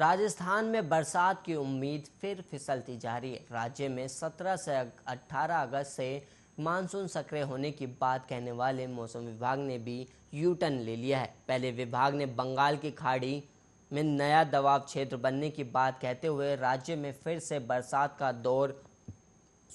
राजस्थान में बरसात की उम्मीद फिर फिसलती जा रही है राज्य में 17 से 18 अगस्त से मानसून सक्रिय होने की बात कहने वाले मौसम विभाग ने भी यू टर्न ले लिया है पहले विभाग ने बंगाल की खाड़ी में नया दबाव क्षेत्र बनने की बात कहते हुए राज्य में फिर से बरसात का दौर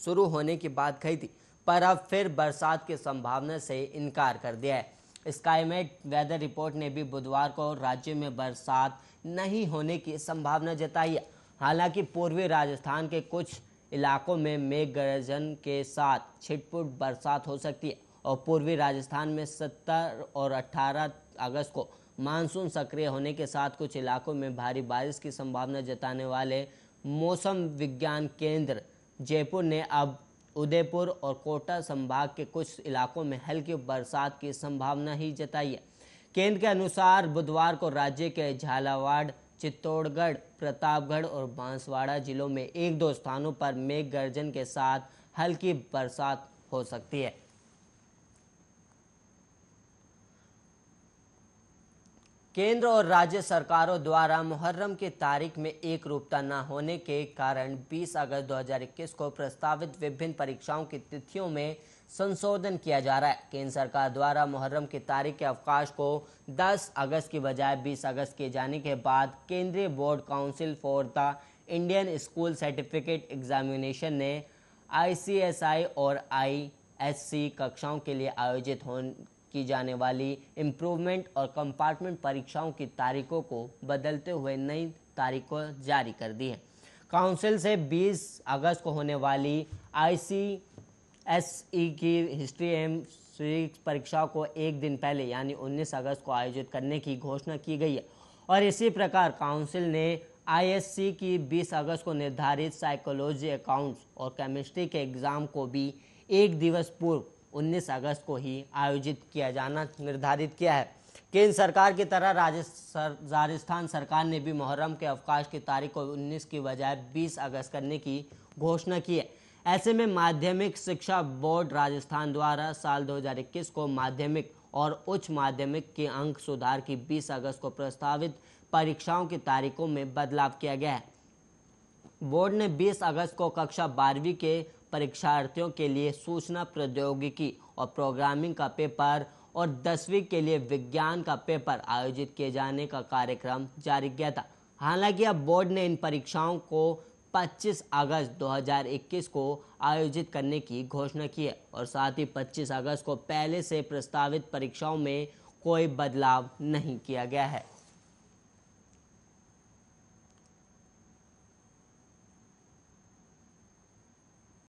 शुरू होने की बात कही थी पर अब फिर बरसात की संभावना से इनकार कर दिया है स्काईमेट वेदर रिपोर्ट ने भी बुधवार को राज्य में बरसात नहीं होने की संभावना जताई है हालांकि पूर्वी राजस्थान के कुछ इलाकों में मेघ गर्जन के साथ छिटपुट बरसात हो सकती है और पूर्वी राजस्थान में 17 और 18 अगस्त को मानसून सक्रिय होने के साथ कुछ इलाकों में भारी बारिश की संभावना जताने वाले मौसम विज्ञान केंद्र जयपुर ने अब उदयपुर और कोटा संभाग के कुछ इलाकों में हल्की बरसात की संभावना ही जताई है केंद्र के अनुसार बुधवार को राज्य के झालावाड़ चित्तौड़गढ़ प्रतापगढ़ और बांसवाड़ा जिलों में एक दो स्थानों पर मेघ गर्जन के साथ हल्की बरसात हो सकती है केंद्र और राज्य सरकारों द्वारा मुहर्रम की तारीख में एक रूपता न होने के कारण 20 अगस्त 2021 को प्रस्तावित विभिन्न परीक्षाओं की तिथियों में संशोधन किया जा रहा है केंद्र सरकार द्वारा मुहर्रम की तारीख के अवकाश को 10 अगस्त की बजाय 20 अगस्त किए जाने के बाद केंद्रीय board council for the Indian school certificate examination ने आई और आईएससी कक्षाओं के लिए आयोजित हो की जाने वाली इम्प्रूवमेंट और कंपार्टमेंट परीक्षाओं की तारीखों को बदलते हुए नई तारीखों जारी कर दी है काउंसिल से 20 अगस्त को होने वाली आईसीएसई e की हिस्ट्री एम सिविक्स परीक्षाओं को एक दिन पहले यानी 19 अगस्त को आयोजित करने की घोषणा की गई है और इसी प्रकार काउंसिल ने आईएससी की 20 अगस्त को निर्धारित साइकोलॉजी अकाउंट्स और केमिस्ट्री के एग्ज़ाम को भी एक दिवस पूर्व 19 अगस्त को ही आयोजित किया जाना निर्धारित किया है केंद्र सरकार की तरह राजस्थान सरकार ने भी मुहर्रम के अवकाश की तारीख को 19 की बजाय 20 अगस्त करने की घोषणा की है ऐसे में माध्यमिक शिक्षा बोर्ड राजस्थान द्वारा साल 2021 को माध्यमिक और उच्च माध्यमिक के अंक सुधार की 20 अगस्त को प्रस्तावित परीक्षाओं की तारीखों में बदलाव किया गया है बोर्ड ने 20 अगस्त को कक्षा बारहवीं के परीक्षार्थियों के लिए सूचना प्रौद्योगिकी और प्रोग्रामिंग का पेपर और दसवीं के लिए विज्ञान का पेपर आयोजित किए जाने का कार्यक्रम जारी किया था हालांकि अब बोर्ड ने इन परीक्षाओं को 25 अगस्त 2021 को आयोजित करने की घोषणा की है और साथ ही 25 अगस्त को पहले से प्रस्तावित परीक्षाओं में कोई बदलाव नहीं किया गया है